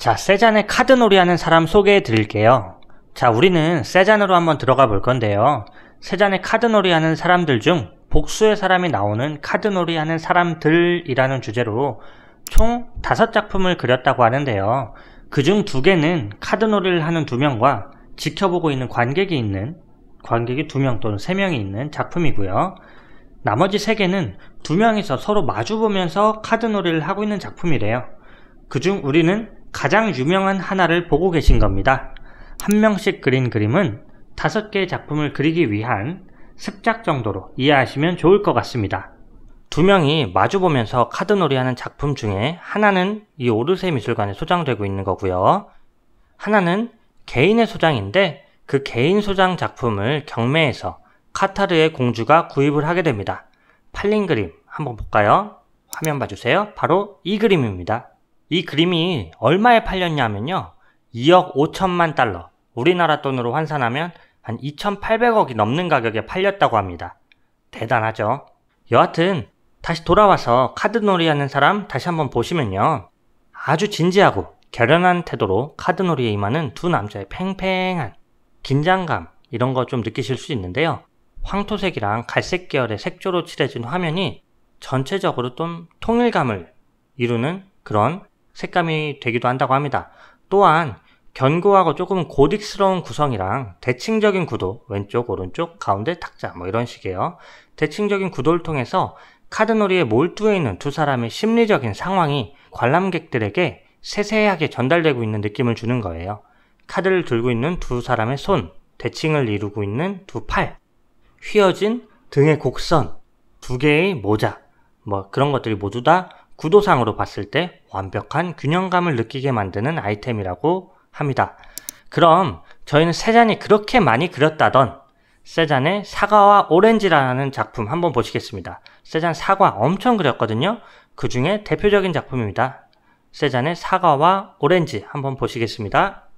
자, 세잔의 카드놀이 하는 사람 소개해 드릴게요. 자, 우리는 세잔으로 한번 들어가 볼 건데요. 세잔의 카드놀이 하는 사람들 중 복수의 사람이 나오는 카드놀이 하는 사람들이라는 주제로 총 다섯 작품을 그렸다고 하는데요. 그 중 두 개는 카드놀이를 하는 두 명과 지켜보고 있는 관객이 있는 관객이 두 명 또는 세 명이 있는 작품이고요. 나머지 세 개는 두 명이서 서로 마주보면서 카드놀이를 하고 있는 작품이래요. 그 중 우리는 가장 유명한 하나를 보고 계신 겁니다. 한 명씩 그린 그림은 다섯 개의 작품을 그리기 위한 습작 정도로 이해하시면 좋을 것 같습니다. 두 명이 마주보면서 카드놀이하는 작품 중에 하나는 이 오르세 미술관에 소장되고 있는 거고요. 하나는 개인의 소장인데 그 개인 소장 작품을 경매해서 카타르의 공주가 구입을 하게 됩니다. 팔린 그림 한번 볼까요? 화면 봐주세요. 바로 이 그림입니다. 이 그림이 얼마에 팔렸냐면요. 2억 5천만 달러, 우리나라 돈으로 환산하면 한 2,800억이 넘는 가격에 팔렸다고 합니다. 대단하죠? 여하튼 다시 돌아와서 카드놀이 하는 사람 다시 한번 보시면요. 아주 진지하고 결연한 태도로 카드놀이에 임하는 두 남자의 팽팽한 긴장감 이런 거 좀 느끼실 수 있는데요. 황토색이랑 갈색 계열의 색조로 칠해진 화면이 전체적으로 좀 통일감을 이루는 그런 색감이 되기도 한다고 합니다. 또한 견고하고 조금 고딕스러운 구성이랑 대칭적인 구도, 왼쪽, 오른쪽, 가운데, 탁자 뭐 이런 식이에요. 대칭적인 구도를 통해서 카드놀이에 몰두해 있는 두 사람의 심리적인 상황이 관람객들에게 세세하게 전달되고 있는 느낌을 주는 거예요. 카드를 들고 있는 두 사람의 손, 대칭을 이루고 있는 두 팔, 휘어진 등의 곡선, 두 개의 모자, 뭐 그런 것들이 모두 다 구도상으로 봤을 때 완벽한 균형감을 느끼게 만드는 아이템이라고 합니다. 그럼 저희는 세잔이 그렇게 많이 그렸다던 세잔의 사과와 오렌지라는 작품 한번 보시겠습니다. 세잔 사과 엄청 그렸거든요. 그 중에 대표적인 작품입니다. 세잔의 사과와 오렌지 한번 보시겠습니다.